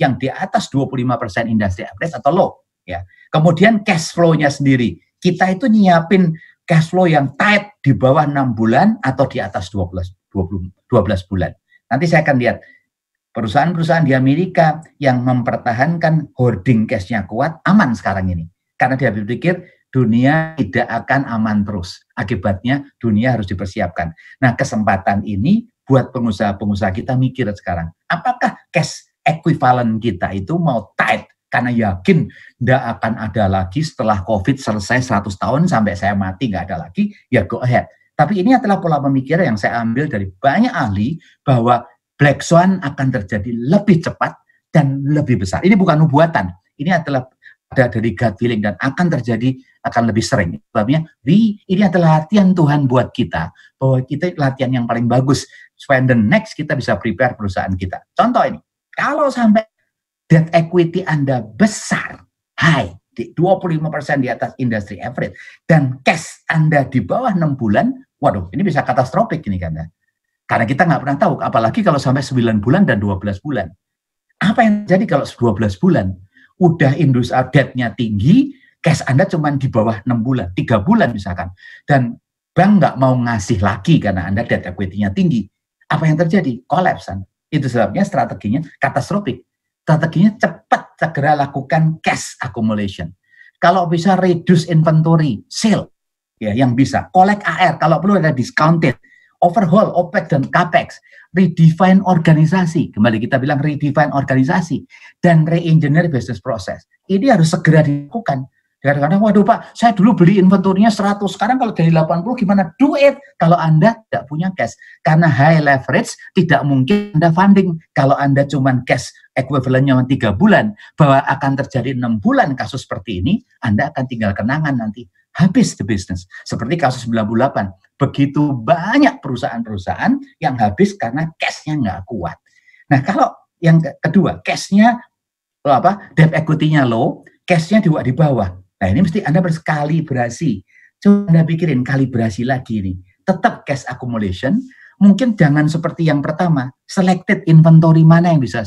yang di atas 25% industri average atau low ya. Kemudian cash flow-nya sendiri. Kita itu nyiapin cash flow yang tight di bawah 6 bulan atau di atas 12 20 12 bulan. Nanti saya akan lihat perusahaan-perusahaan di Amerika yang mempertahankan hoarding cash-nya kuat aman sekarang ini. Karena dia berpikir dunia tidak akan aman terus. Akibatnya dunia harus dipersiapkan. Nah, kesempatan ini buat pengusaha-pengusaha kita mikir sekarang, apakah cash equivalent kita itu mau tight karena yakin tidak akan ada lagi setelah COVID selesai 100 tahun sampai saya mati nggak ada lagi, ya go ahead. Tapi ini adalah pola pemikiran yang saya ambil dari banyak ahli bahwa black swan akan terjadi lebih cepat dan lebih besar. Ini bukan nubuatan, ini adalah ada dari gut feeling dan akan terjadi akan lebih sering. Sebabnya we, ini adalah latihan Tuhan buat kita bahwa kita latihan yang paling bagus supaya the next kita bisa prepare perusahaan kita. Contoh ini, kalau sampai debt equity Anda besar, high, di 25% di atas industry average, dan cash Anda di bawah 6 bulan, waduh, ini bisa katastrofik ini kan Karena kita nggak pernah tahu, apalagi kalau sampai 9 bulan dan 12 bulan. Apa yang terjadi kalau 12 bulan? Udah industri uh, debt-nya tinggi, cash Anda cuma di bawah 6 bulan, 3 bulan misalkan. Dan bank nggak mau ngasih lagi karena Anda debt equity-nya tinggi. Apa yang terjadi? Collapse Anda. Itu sebabnya strateginya katastrofik. Strateginya cepat segera lakukan cash accumulation. Kalau bisa reduce inventory, sale ya yang bisa. Collect AR kalau perlu ada discounted, overhaul OPEX dan CAPEX, redefine organisasi. Kembali kita bilang redefine organisasi dan re-engineer business process. Ini harus segera dilakukan Kadang-kadang, waduh Pak, saya dulu beli inventornya 100, sekarang kalau dari 80 gimana? Do it kalau Anda tidak punya cash. Karena high leverage tidak mungkin Anda funding. Kalau Anda cuma cash equivalentnya 3 bulan, bahwa akan terjadi 6 bulan kasus seperti ini, Anda akan tinggal kenangan nanti. Habis the business. Seperti kasus 98. Begitu banyak perusahaan-perusahaan yang habis karena cashnya nggak kuat. Nah kalau yang kedua, cashnya apa debt equity-nya low, cashnya di bawah. Nah ini mesti Anda berkalibrasi. Coba Anda pikirin kalibrasi lagi nih. Tetap cash accumulation, mungkin jangan seperti yang pertama, selected inventory mana yang bisa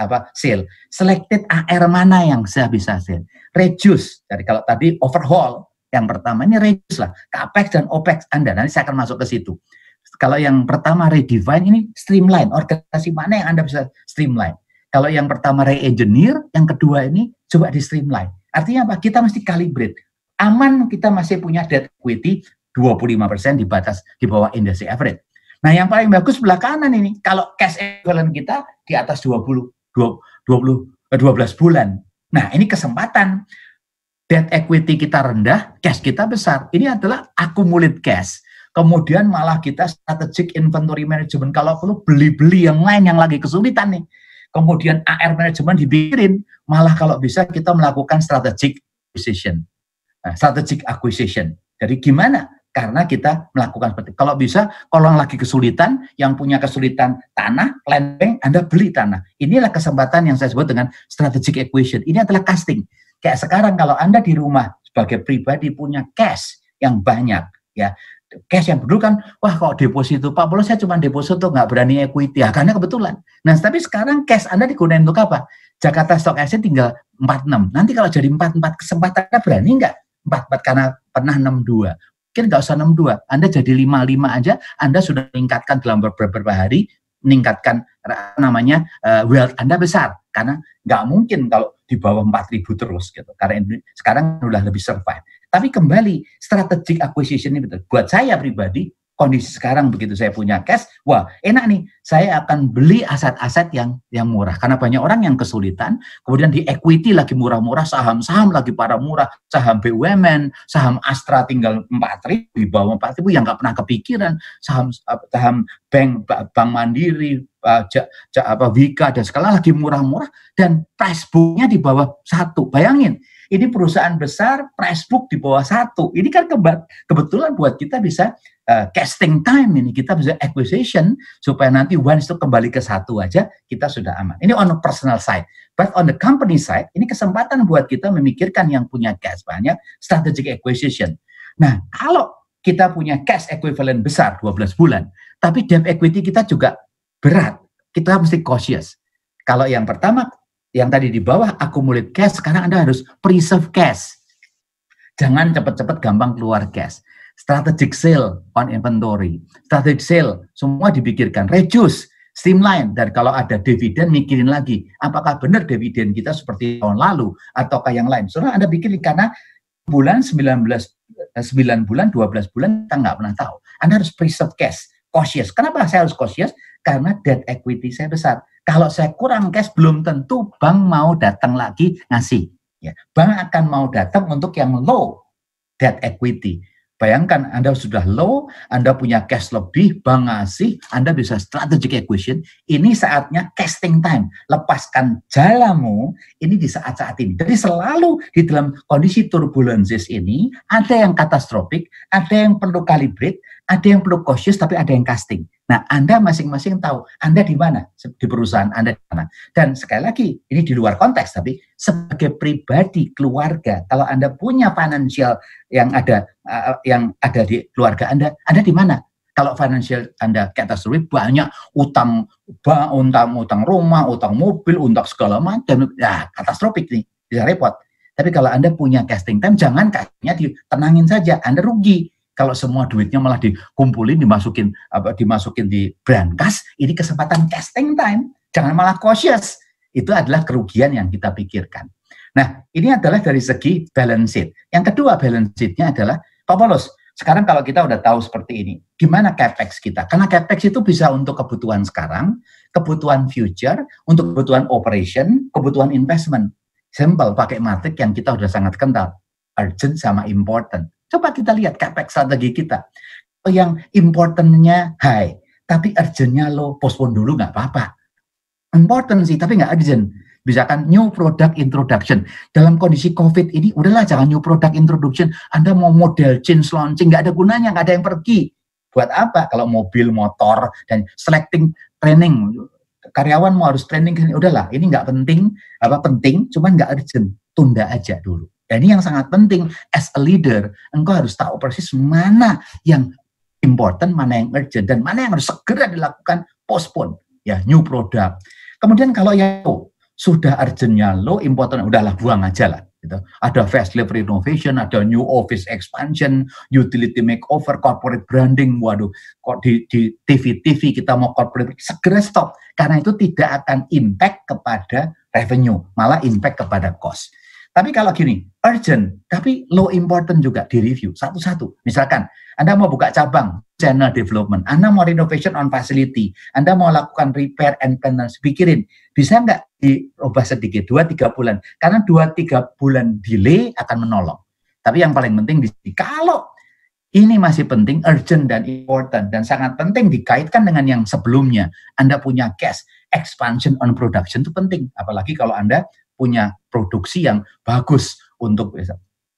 apa sale, selected AR mana yang saya bisa sale, reduce. dari kalau tadi overhaul yang pertama ini reduce lah, capex dan opex Anda. Nanti saya akan masuk ke situ. Kalau yang pertama redefine ini streamline, organisasi mana yang Anda bisa streamline. Kalau yang pertama re-engineer, yang kedua ini coba di streamline Artinya apa? Kita mesti calibrate. Aman kita masih punya debt equity 25% di batas di bawah industry average. Nah, yang paling bagus sebelah kanan ini. Kalau cash equivalent kita di atas 20 20 12 bulan. Nah, ini kesempatan debt equity kita rendah, cash kita besar. Ini adalah accumulate cash. Kemudian malah kita strategic inventory management kalau perlu beli-beli yang lain yang lagi kesulitan nih kemudian AR manajemen dibikin malah kalau bisa kita melakukan strategic acquisition. Nah, strategic acquisition. Jadi gimana? Karena kita melakukan seperti kalau bisa kalau lagi kesulitan, yang punya kesulitan tanah, land bank, Anda beli tanah. Inilah kesempatan yang saya sebut dengan strategic acquisition. Ini adalah casting. Kayak sekarang kalau Anda di rumah sebagai pribadi punya cash yang banyak ya cash yang dulu kan, wah kok deposito Pak Polo saya cuma deposito nggak berani equity, ya, karena kebetulan. Nah tapi sekarang cash Anda digunakan untuk apa? Jakarta Stock Exchange tinggal 46. Nanti kalau jadi 44 kesempatannya berani nggak? 44 karena pernah 62. Mungkin nggak usah 62. Anda jadi 55 aja, Anda sudah meningkatkan dalam beberapa hari, meningkatkan eh, namanya uh, wealth Anda besar. Karena nggak mungkin kalau di bawah 4.000 terus gitu. Karena sekarang sudah lebih survive. Tapi kembali strategic acquisition ini betul. Buat saya pribadi kondisi sekarang begitu saya punya cash, wah enak nih, saya akan beli aset-aset yang yang murah karena banyak orang yang kesulitan, kemudian di equity lagi murah-murah, saham-saham lagi para murah, saham BUMN, saham Astra tinggal ribu, di bawah ribu yang nggak pernah kepikiran, saham eh, saham bank Bank Mandiri, apa Wika dan segala lagi murah-murah dan price book-nya di bawah satu. Bayangin, ini perusahaan besar, price book di bawah satu. Ini kan kebetulan buat kita bisa uh, casting time ini, kita bisa acquisition supaya nanti one itu kembali ke satu aja, kita sudah aman. Ini on the personal side. But on the company side, ini kesempatan buat kita memikirkan yang punya cash banyak, strategic acquisition. Nah, kalau kita punya cash equivalent besar 12 bulan, tapi debt equity kita juga berat, kita mesti cautious. Kalau yang pertama yang tadi di bawah accumulate cash, sekarang Anda harus preserve cash. Jangan cepat-cepat gampang keluar cash. Strategic sale on inventory. Strategic sale, semua dipikirkan. Reduce, streamline. Dan kalau ada dividen, mikirin lagi. Apakah benar dividen kita seperti tahun lalu ataukah yang lain. Soalnya Anda pikirin karena bulan 19 9 eh, bulan, 12 bulan kita nggak pernah tahu. Anda harus preserve cash, cautious. Kenapa saya harus cautious? Karena debt equity saya besar kalau saya kurang cash, belum tentu bank mau datang lagi ngasih. Ya, bank akan mau datang untuk yang low debt equity. Bayangkan Anda sudah low, Anda punya cash lebih, bank ngasih, Anda bisa strategic acquisition. Ini saatnya casting time. Lepaskan jalamu, ini di saat-saat ini. Jadi selalu di dalam kondisi turbulences ini, ada yang katastrofik, ada yang perlu kalibrat ada yang perlu cautious tapi ada yang casting. Nah, Anda masing-masing tahu Anda di mana di perusahaan Anda di mana. Dan sekali lagi, ini di luar konteks tapi sebagai pribadi keluarga, kalau Anda punya financial yang ada uh, yang ada di keluarga Anda, Anda di mana? Kalau financial Anda catastrophic, banyak utang utang utang rumah, utang mobil, utang segala macam, ya katastrofik nih, bisa repot. Tapi kalau Anda punya casting time, jangan kayaknya ditenangin saja, Anda rugi kalau semua duitnya malah dikumpulin, dimasukin apa dimasukin di brankas, ini kesempatan casting time. Jangan malah cautious. Itu adalah kerugian yang kita pikirkan. Nah, ini adalah dari segi balance sheet. Yang kedua balance sheetnya adalah Paulus sekarang kalau kita udah tahu seperti ini, gimana capex kita? Karena capex itu bisa untuk kebutuhan sekarang, kebutuhan future, untuk kebutuhan operation, kebutuhan investment. Simple, pakai matrik yang kita udah sangat kental. Urgent sama important. Coba kita lihat capex strategi kita. Oh, yang importantnya high, tapi urgentnya lo postpone dulu nggak apa-apa. Important sih, tapi nggak urgent. Misalkan new product introduction. Dalam kondisi COVID ini, udahlah jangan new product introduction. Anda mau model change launching, nggak ada gunanya, nggak ada yang pergi. Buat apa? Kalau mobil, motor, dan selecting training. Karyawan mau harus training, udahlah ini nggak penting, apa penting, cuman nggak urgent. Tunda aja dulu. Dan ini yang sangat penting as a leader, engkau harus tahu persis mana yang important, mana yang urgent, dan mana yang harus segera dilakukan postpone, ya new product. Kemudian kalau yang low, sudah urgentnya low, important, udahlah buang aja lah. Gitu. Ada facelift renovation, ada new office expansion, utility makeover, corporate branding. Waduh, kok di, di TV-TV kita mau corporate segera stop karena itu tidak akan impact kepada revenue, malah impact kepada cost. Tapi kalau gini, urgent, tapi low important juga di review satu-satu. Misalkan Anda mau buka cabang, channel development, Anda mau renovation on facility, Anda mau lakukan repair and maintenance, pikirin, bisa nggak diubah sedikit, dua tiga bulan. Karena dua tiga bulan delay akan menolong. Tapi yang paling penting, di sini, kalau ini masih penting, urgent dan important, dan sangat penting dikaitkan dengan yang sebelumnya. Anda punya cash, expansion on production itu penting. Apalagi kalau Anda punya produksi yang bagus untuk bisa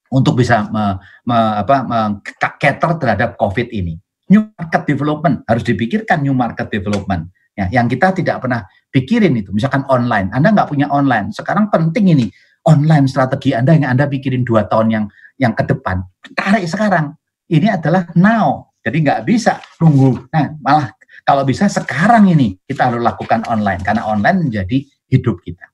untuk bisa me, me, apa, me, cater terhadap COVID ini. New market development harus dipikirkan new market development ya, yang kita tidak pernah pikirin itu. Misalkan online, Anda nggak punya online. Sekarang penting ini online strategi Anda yang Anda pikirin dua tahun yang yang ke depan. Tarik sekarang. Ini adalah now. Jadi nggak bisa tunggu. Nah, malah kalau bisa sekarang ini kita harus lakukan online karena online menjadi hidup kita.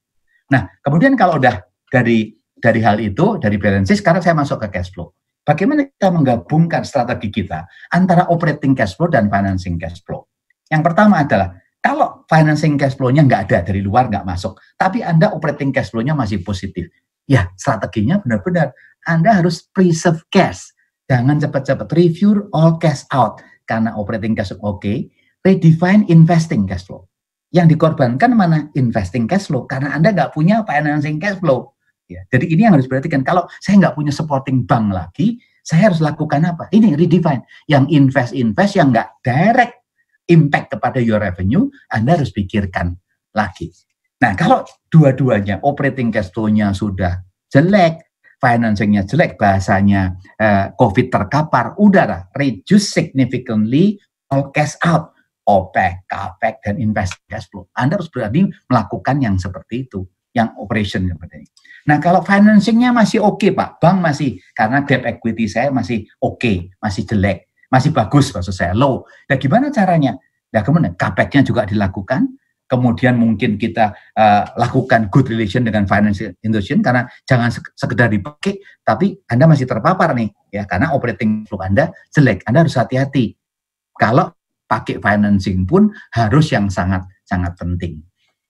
Nah, kemudian kalau udah dari dari hal itu, dari balance sekarang saya masuk ke cash flow. Bagaimana kita menggabungkan strategi kita antara operating cash flow dan financing cash flow? Yang pertama adalah kalau financing cash flow-nya nggak ada dari luar nggak masuk, tapi Anda operating cash flow-nya masih positif. Ya, strateginya benar-benar Anda harus preserve cash. Jangan cepat-cepat review all cash out karena operating cash flow oke, okay, redefine investing cash flow. Yang dikorbankan mana? Investing cash flow. Karena Anda nggak punya financing cash flow. Ya, jadi ini yang harus diperhatikan. Kalau saya nggak punya supporting bank lagi, saya harus lakukan apa? Ini redefine. Yang invest-invest yang nggak direct impact kepada your revenue, Anda harus pikirkan lagi. Nah, kalau dua-duanya operating cash flow-nya sudah jelek, financingnya jelek, bahasanya eh, COVID terkapar, udara reduce significantly all cash out. OPEC, CAPEX, dan invest cash flow. Anda harus berani melakukan yang seperti itu, yang operation seperti ini. Nah kalau financingnya masih oke okay, Pak, bank masih, karena debt equity saya masih oke, okay, masih jelek, masih bagus maksud saya, low. Nah gimana caranya? Nah kemudian CAPEX-nya juga dilakukan, kemudian mungkin kita uh, lakukan good relation dengan financial institution karena jangan sekedar dipakai tapi Anda masih terpapar nih ya karena operating flow Anda jelek Anda harus hati-hati kalau pakai financing pun harus yang sangat sangat penting.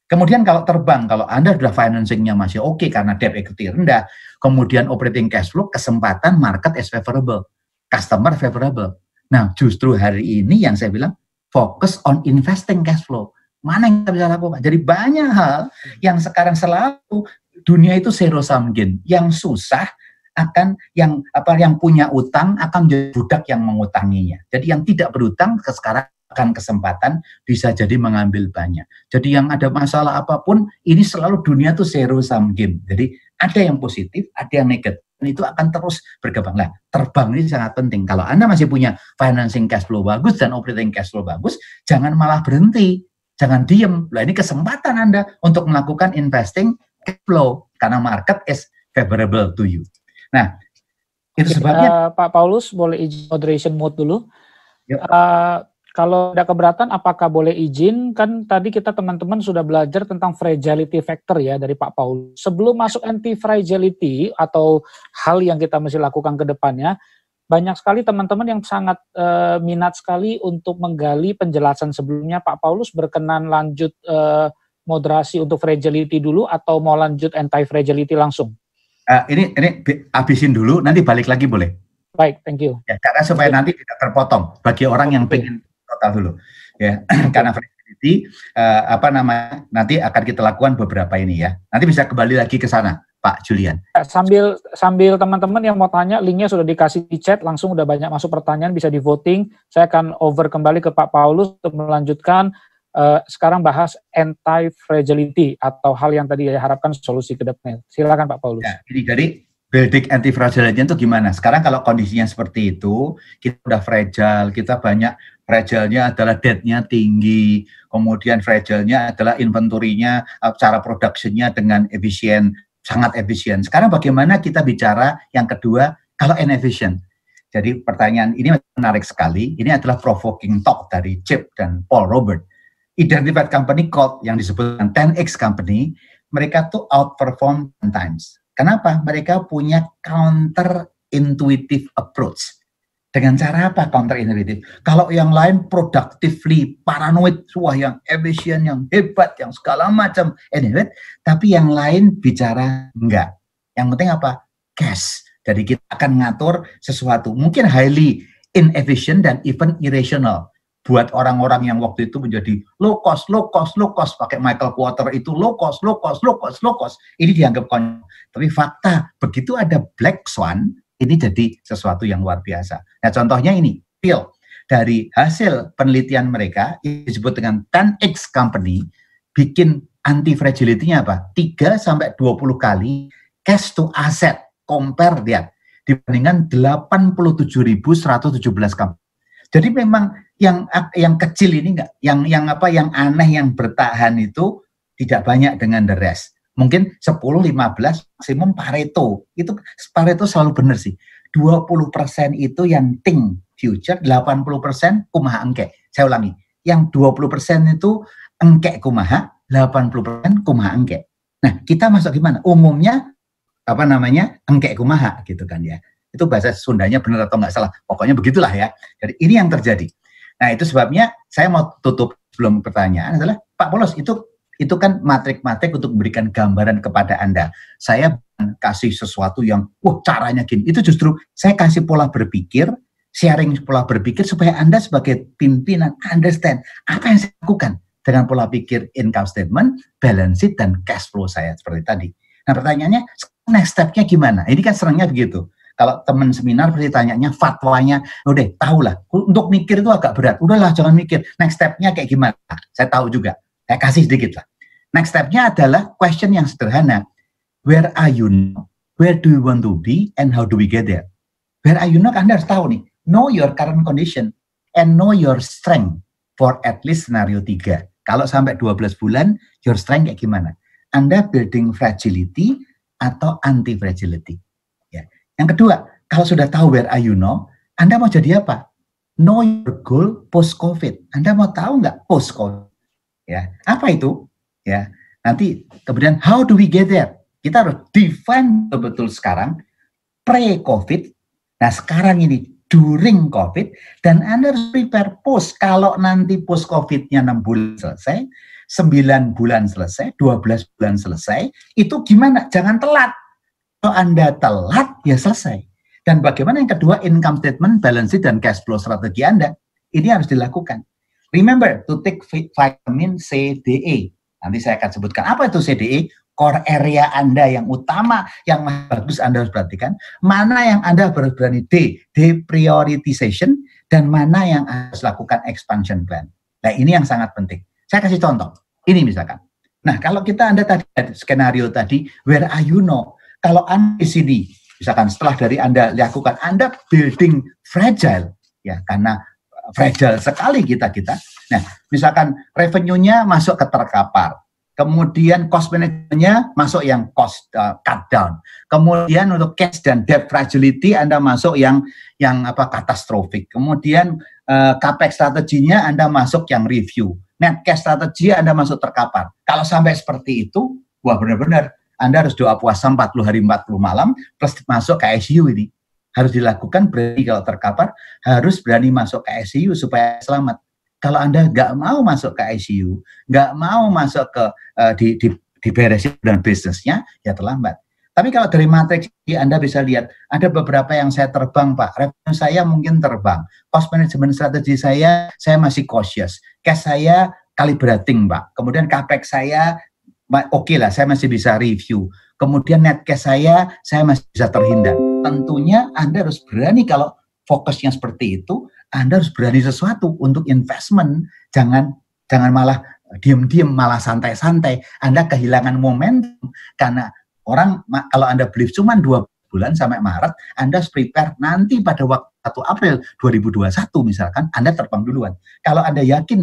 Kemudian kalau terbang, kalau Anda sudah financingnya masih oke okay karena debt equity rendah, kemudian operating cash flow, kesempatan market is favorable, customer favorable. Nah justru hari ini yang saya bilang fokus on investing cash flow. Mana yang kita bisa lakukan? Jadi banyak hal yang sekarang selalu dunia itu zero sum game Yang susah akan yang apa yang punya utang akan menjadi budak yang mengutanginya. Jadi yang tidak berutang ke sekarang akan kesempatan bisa jadi mengambil banyak. Jadi yang ada masalah apapun ini selalu dunia tuh zero sum game. Jadi ada yang positif, ada yang negatif dan itu akan terus berkembang. Nah, terbang ini sangat penting. Kalau Anda masih punya financing cash flow bagus dan operating cash flow bagus, jangan malah berhenti. Jangan diem. Nah, ini kesempatan Anda untuk melakukan investing cash flow karena market is favorable to you. Nah, itu sebabnya. Uh, Pak Paulus boleh izin moderation mode dulu. Yep. Uh, kalau ada keberatan, apakah boleh izin? Kan tadi kita teman-teman sudah belajar tentang fragility factor ya dari Pak Paulus. Sebelum masuk anti fragility atau hal yang kita mesti lakukan ke depannya, banyak sekali teman-teman yang sangat e, minat sekali untuk menggali penjelasan sebelumnya Pak Paulus berkenan lanjut e, moderasi untuk fragility dulu atau mau lanjut anti fragility langsung? uh, ini ini habisin dulu, nanti balik lagi boleh. Baik, thank you. Ya, karena supaya nanti tidak terpotong bagi orang yang pengen total dulu. Ya, karena flexibility uh, apa namanya nanti akan kita lakukan beberapa ini ya. Nanti bisa kembali lagi ke sana. Pak Julian. Ya, sambil sambil teman-teman yang mau tanya, linknya sudah dikasih di chat, langsung udah banyak masuk pertanyaan, bisa di voting. Saya akan over kembali ke Pak Paulus untuk melanjutkan uh, sekarang bahas anti fragility atau hal yang tadi diharapkan ya, solusi ke depannya. Silakan Pak Paulus. Ya, jadi jadi building anti fragility itu gimana? Sekarang kalau kondisinya seperti itu, kita udah fragile, kita banyak fragile-nya adalah debt-nya tinggi, kemudian fragile-nya adalah inventory-nya, eh, cara production-nya dengan efisien, sangat efisien. Sekarang bagaimana kita bicara yang kedua, kalau inefficient. Jadi pertanyaan ini menarik sekali, ini adalah provoking talk dari Chip dan Paul Robert identified company called yang disebut 10X company, mereka tuh outperform 10 times. Kenapa? Mereka punya counter intuitive approach. Dengan cara apa counter intuitive? Kalau yang lain productively, paranoid, wah yang efisien, yang hebat, yang segala macam, anyway, tapi yang lain bicara enggak. Yang penting apa? Cash. Jadi kita akan ngatur sesuatu. Mungkin highly inefficient dan even irrational buat orang-orang yang waktu itu menjadi low cost, low cost, low cost, pakai Michael Quarter itu low cost, low cost, low cost, low cost. Ini dianggap konyol. Tapi fakta, begitu ada black swan, ini jadi sesuatu yang luar biasa. Nah contohnya ini, pil. Dari hasil penelitian mereka, disebut dengan 10X Company, bikin anti-fragility-nya apa? 3 sampai 20 kali cash to asset, compare lihat, dibandingkan 87.117 company. Jadi memang yang yang kecil ini enggak yang yang apa yang aneh yang bertahan itu tidak banyak dengan the rest. Mungkin 10 15 maksimum Pareto. Itu Pareto selalu benar sih. 20% itu yang think future, 80% kumaha engke. Saya ulangi. Yang 20% itu engke kumaha, 80% kumaha engke. Nah, kita masuk gimana? Umumnya apa namanya? engke kumaha gitu kan ya. Itu bahasa Sundanya benar atau enggak salah. Pokoknya begitulah ya. Jadi ini yang terjadi. Nah, itu sebabnya saya mau tutup belum pertanyaan adalah Pak Polos itu itu kan matrik-matrik untuk memberikan gambaran kepada Anda. Saya kasih sesuatu yang wah caranya gini. Itu justru saya kasih pola berpikir, sharing pola berpikir supaya Anda sebagai pimpinan understand apa yang saya lakukan dengan pola pikir income statement, balance sheet, dan cash flow saya seperti tadi. Nah pertanyaannya, next step-nya gimana? Ini kan serangnya begitu. Kalau teman seminar pasti tanyanya fatwanya, udah oh, lah Untuk mikir itu agak berat. Udahlah jangan mikir. Next stepnya kayak gimana? Saya tahu juga. Saya kasih sedikit lah. Next stepnya adalah question yang sederhana. Where are you now? Where do you want to be and how do we get there? Where are you now? Anda harus tahu nih. Know your current condition and know your strength for at least scenario 3. Kalau sampai 12 bulan, your strength kayak gimana? Anda building fragility atau anti fragility. Yang kedua, kalau sudah tahu where are you now, Anda mau jadi apa? Know your goal post COVID. Anda mau tahu nggak post COVID? Ya, apa itu? Ya, nanti kemudian how do we get there? Kita harus define betul-betul sekarang pre-COVID. Nah sekarang ini during COVID dan Anda harus prepare post. Kalau nanti post COVID-nya 6 bulan selesai, 9 bulan selesai, 12 bulan selesai, itu gimana? Jangan telat. Kalau Anda telat, ya selesai. Dan bagaimana yang kedua, income statement, balance sheet, dan cash flow strategi Anda. Ini harus dilakukan. Remember to take vitamin C, D, E. Nanti saya akan sebutkan apa itu CDE, core area Anda yang utama, yang bagus Anda harus perhatikan, mana yang Anda harus berani D, prioritization dan mana yang harus lakukan expansion plan. Nah ini yang sangat penting. Saya kasih contoh, ini misalkan. Nah kalau kita Anda tadi, skenario tadi, where are you now? kalau Anda di sini, misalkan setelah dari Anda lakukan, Anda building fragile, ya karena eh, fragile sekali kita-kita. Nah, misalkan revenue-nya masuk ke terkapar, kemudian cost money-nya masuk yang cost uh, cut down, kemudian untuk cash dan debt fragility Anda masuk yang yang apa katastrofik, kemudian uh, capex strateginya Anda masuk yang review, net cash strategi Anda masuk terkapar. Kalau sampai seperti itu, wah benar-benar anda harus doa puasa 40 hari 40 malam plus masuk ke ICU ini. Harus dilakukan Berarti kalau terkapar, harus berani masuk ke ICU supaya selamat. Kalau Anda nggak mau masuk ke ICU, nggak mau masuk ke uh, di, di, beresin dan bisnisnya, ya terlambat. Tapi kalau dari matriks Anda bisa lihat, ada beberapa yang saya terbang, Pak. Revenue saya mungkin terbang. Cost management strategi saya, saya masih cautious. Cash saya kalibrating, Pak. Kemudian CAPEX saya oke okay lah saya masih bisa review. Kemudian net cash saya saya masih bisa terhindar. Tentunya Anda harus berani kalau fokusnya seperti itu, Anda harus berani sesuatu untuk investment. Jangan jangan malah diam-diam malah santai-santai. Anda kehilangan momentum karena orang kalau Anda beli cuma dua bulan sampai Maret, Anda harus prepare nanti pada waktu 1 April 2021 misalkan Anda terbang duluan. Kalau Anda yakin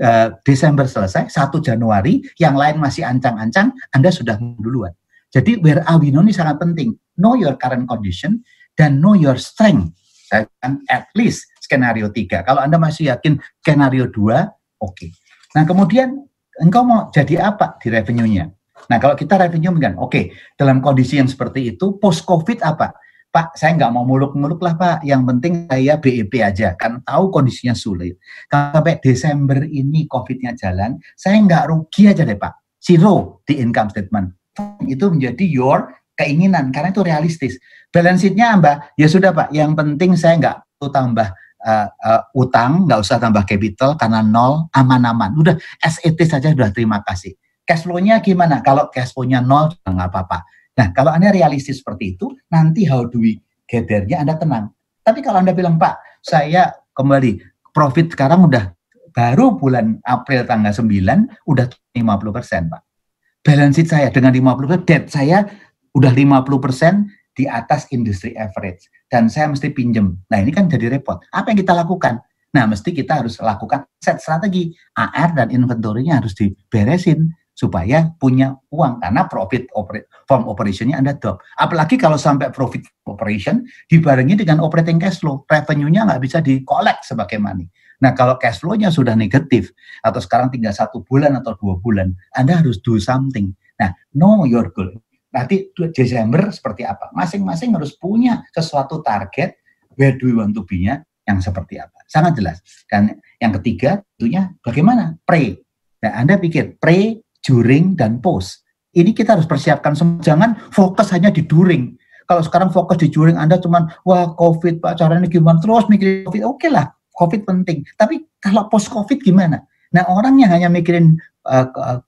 uh, Desember selesai, 1 Januari, yang lain masih ancang-ancang, Anda sudah duluan. Jadi where are we now ini sangat penting. Know your current condition dan know your strength. And at least skenario 3. Kalau Anda masih yakin skenario 2, oke. Okay. Nah, kemudian engkau mau jadi apa di revenue-nya? Nah, kalau kita revenue kan, oke, okay, dalam kondisi yang seperti itu, post COVID apa? Pak, saya nggak mau muluk-muluk lah Pak, yang penting saya BEP aja, kan tahu kondisinya sulit. Kalau sampai Desember ini COVID-nya jalan, saya nggak rugi aja deh Pak, zero di income statement. Itu menjadi your keinginan, karena itu realistis. Balance sheet-nya Mbak, ya sudah Pak, yang penting saya nggak perlu tambah uh, uh, utang, nggak usah tambah capital, karena nol, aman-aman. Udah, SET saja sudah terima kasih. Cash flow-nya gimana? Kalau cash flow-nya nol, nggak apa-apa Nah, kalau Anda realistis seperti itu, nanti how do we get there-nya Anda tenang. Tapi kalau Anda bilang, Pak, saya kembali, profit sekarang udah baru bulan April tanggal 9, udah 50 persen, Pak. Balance sheet saya dengan 50 persen, debt saya udah 50 persen di atas industry average. Dan saya mesti pinjem. Nah, ini kan jadi repot. Apa yang kita lakukan? Nah, mesti kita harus lakukan set strategi. AR dan inventory-nya harus diberesin supaya punya uang karena profit oper, form operationnya Anda drop. Apalagi kalau sampai profit operation dibarengi dengan operating cash flow, revenue-nya nggak bisa di collect sebagai money. Nah kalau cash flow-nya sudah negatif atau sekarang tinggal satu bulan atau dua bulan, Anda harus do something. Nah know your goal. Nanti Desember seperti apa? Masing-masing harus punya sesuatu target where do you want to be-nya yang seperti apa. Sangat jelas. Dan yang ketiga tentunya bagaimana? Pray. Nah, Anda pikir pray during, dan post. Ini kita harus persiapkan. semua. Jangan fokus hanya di during. Kalau sekarang fokus di during, Anda cuman, wah COVID, Pak, caranya gimana? Terus mikir COVID, oke okay lah, COVID penting. Tapi kalau post-COVID gimana? Nah, orang yang hanya mikirin uh, uh,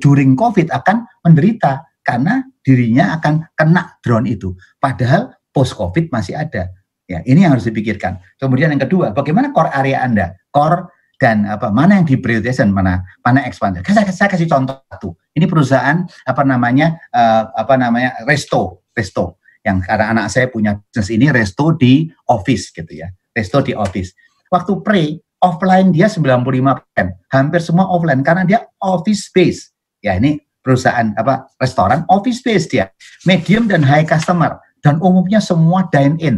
during COVID akan menderita karena dirinya akan kena drone itu. Padahal post-COVID masih ada. Ya, ini yang harus dipikirkan. Kemudian yang kedua, bagaimana core area Anda? Core dan apa mana yang diprioritaskan mana mana ekspansi. Saya, saya kasih contoh satu. Ini perusahaan apa namanya uh, apa namanya resto resto yang karena anak saya punya bisnis ini resto di office gitu ya resto di office. Waktu pre offline dia 95%, hampir semua offline karena dia office space. Ya ini perusahaan apa restoran office space dia medium dan high customer dan umumnya semua dine in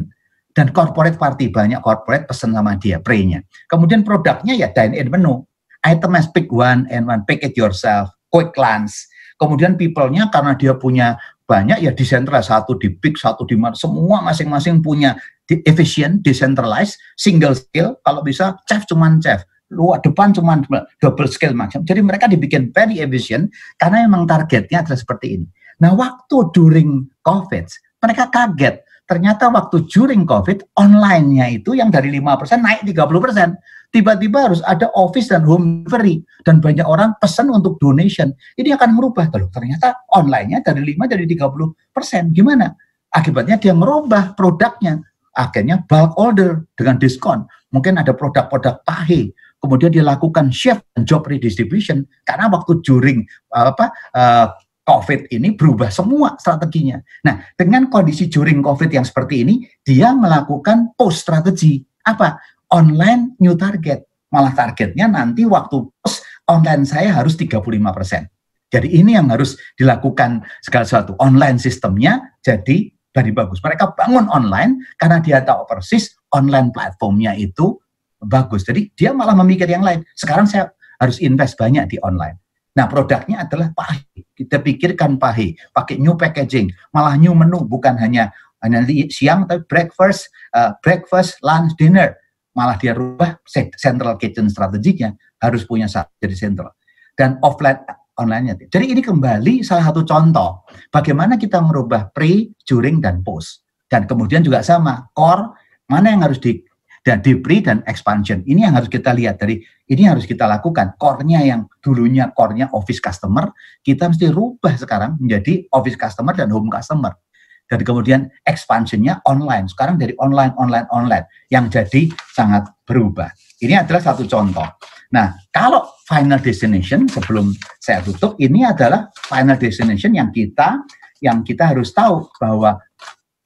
dan corporate party banyak corporate pesen sama dia pre-nya. Kemudian produknya ya dine in menu, as pick one and one, pick it yourself, quick lunch. Kemudian people-nya karena dia punya banyak ya decentralized satu di pick satu di mana semua masing-masing punya efficient decentralized single skill kalau bisa chef cuman chef luar depan cuma double scale macam. Jadi mereka dibikin very efficient karena emang targetnya adalah seperti ini. Nah waktu during COVID mereka kaget ternyata waktu juring COVID online-nya itu yang dari 5% naik 30%. Tiba-tiba harus ada office dan home delivery dan banyak orang pesan untuk donation. Ini akan merubah kalau Ternyata online-nya dari 5 dari 30%. Gimana? Akibatnya dia merubah produknya. Akhirnya bulk order dengan diskon. Mungkin ada produk-produk pahe, kemudian dilakukan shift dan job redistribution karena waktu juring apa uh, COVID ini berubah semua strateginya. Nah, dengan kondisi juring COVID yang seperti ini, dia melakukan post strategi. Apa? Online new target. Malah targetnya nanti waktu post online saya harus 35 persen. Jadi ini yang harus dilakukan segala sesuatu. Online sistemnya jadi dari bagus. Mereka bangun online karena dia tahu persis online platformnya itu bagus. Jadi dia malah memikir yang lain. Sekarang saya harus invest banyak di online Nah, produknya adalah pahe. Kita pikirkan pahe, pakai new packaging, malah new menu bukan hanya hanya siang tapi breakfast, uh, breakfast, lunch, dinner. Malah dia rubah central kitchen strateginya harus punya satu jadi central dan offline online-nya. Jadi ini kembali salah satu contoh bagaimana kita merubah pre, during dan post. Dan kemudian juga sama core mana yang harus di dan depri dan expansion ini yang harus kita lihat dari ini harus kita lakukan core-nya yang dulunya core-nya office customer kita mesti rubah sekarang menjadi office customer dan home customer dan kemudian expansionnya online sekarang dari online online online yang jadi sangat berubah ini adalah satu contoh nah kalau final destination sebelum saya tutup ini adalah final destination yang kita yang kita harus tahu bahwa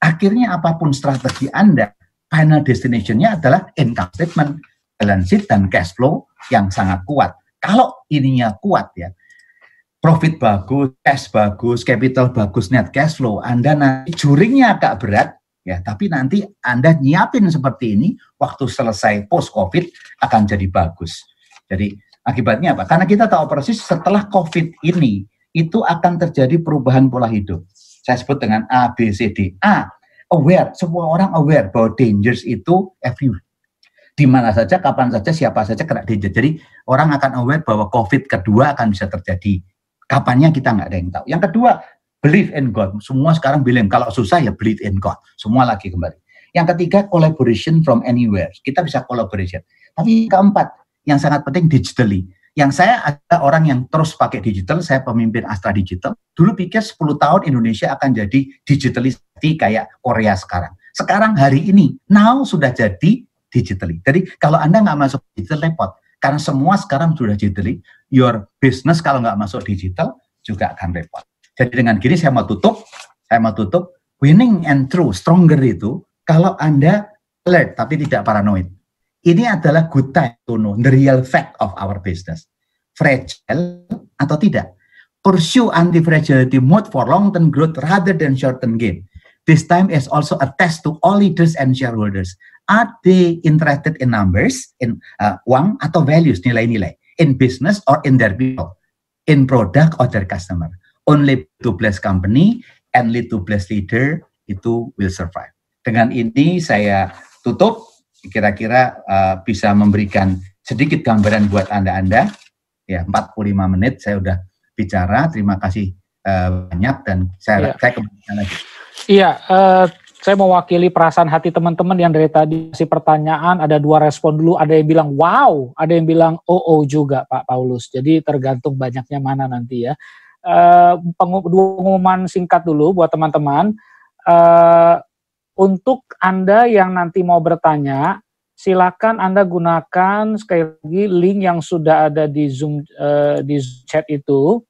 akhirnya apapun strategi anda final destination-nya adalah income statement, balance sheet dan cash flow yang sangat kuat. Kalau ininya kuat ya, profit bagus, cash bagus, capital bagus, net cash flow, Anda nanti juringnya agak berat ya, tapi nanti Anda nyiapin seperti ini waktu selesai post covid akan jadi bagus. Jadi akibatnya apa? Karena kita tahu persis setelah covid ini itu akan terjadi perubahan pola hidup. Saya sebut dengan A B C D. A aware, semua orang aware bahwa dangers itu everywhere. Di mana saja, kapan saja, siapa saja kena danger. Jadi orang akan aware bahwa COVID kedua akan bisa terjadi. Kapannya kita nggak ada yang tahu. Yang kedua, believe in God. Semua sekarang bilang kalau susah ya believe in God. Semua lagi kembali. Yang ketiga, collaboration from anywhere. Kita bisa collaboration. Tapi yang keempat, yang sangat penting digitally. Yang saya ada orang yang terus pakai digital, saya pemimpin Astra Digital. Dulu pikir 10 tahun Indonesia akan jadi digitalis jadi kayak Korea sekarang. Sekarang hari ini, now sudah jadi digitally. Jadi kalau Anda nggak masuk digital repot, karena semua sekarang sudah digitally, your business kalau nggak masuk digital juga akan repot. Jadi dengan gini saya mau tutup, saya mau tutup, winning and true, stronger itu kalau Anda alert tapi tidak paranoid. Ini adalah good time to know the real fact of our business. Fragile atau tidak. Pursue anti-fragility mode for long-term growth rather than short-term gain. This time is also a test to all leaders and shareholders. Are they interested in numbers, in uh, uang atau values, nilai-nilai, in business or in their people, in product or their customer. Only to bless company and lead to bless leader itu will survive. Dengan ini saya tutup, kira-kira uh, bisa memberikan sedikit gambaran buat anda-anda. Ya, 45 menit saya sudah bicara. Terima kasih uh, banyak dan saya yeah. saya kembali lagi. Iya, uh, saya mewakili perasaan hati teman-teman yang dari tadi si pertanyaan ada dua respon dulu, ada yang bilang wow, ada yang bilang oh oh juga Pak Paulus. Jadi tergantung banyaknya mana nanti ya. Uh, pengumuman singkat dulu buat teman-teman. Uh, untuk Anda yang nanti mau bertanya, silakan Anda gunakan sekali lagi link yang sudah ada di Zoom uh, di chat itu